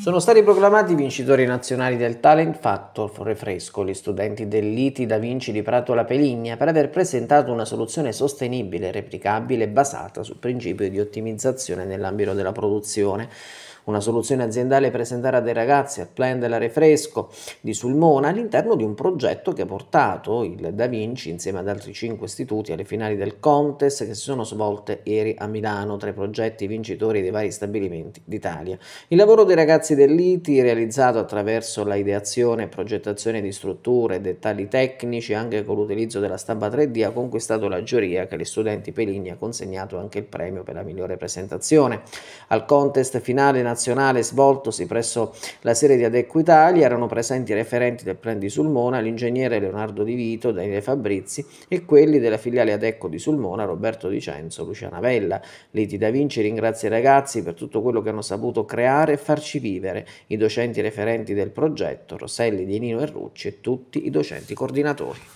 Sono stati proclamati vincitori nazionali del Talent Factor Refresco gli studenti dell'ITI Da Vinci di Prato La Peligna per aver presentato una soluzione sostenibile, replicabile e basata sul principio di ottimizzazione nell'ambito della produzione una soluzione aziendale presentata dai ragazzi al plan della Refresco di Sulmona all'interno di un progetto che ha portato il Da Vinci insieme ad altri cinque istituti alle finali del contest che si sono svolte ieri a Milano tra i progetti vincitori dei vari stabilimenti d'Italia. Il lavoro dei ragazzi dell'ITI realizzato attraverso la ideazione e progettazione di strutture e dettagli tecnici anche con l'utilizzo della stampa 3D ha conquistato la giuria che gli studenti Pelini ha consegnato anche il premio per la migliore presentazione. Al contest finale nazionale nazionale svoltosi presso la sede di Adequitalia erano presenti i referenti del plan di Sulmona, l'ingegnere Leonardo Di Vito, Daniele Fabrizi e quelli della filiale Adecco di Sulmona, Roberto Di Censo, Luciana Vella. Liti Da Vinci ringrazia i ragazzi per tutto quello che hanno saputo creare e farci vivere, i docenti referenti del progetto, Rosselli, Di e Rucci e tutti i docenti coordinatori.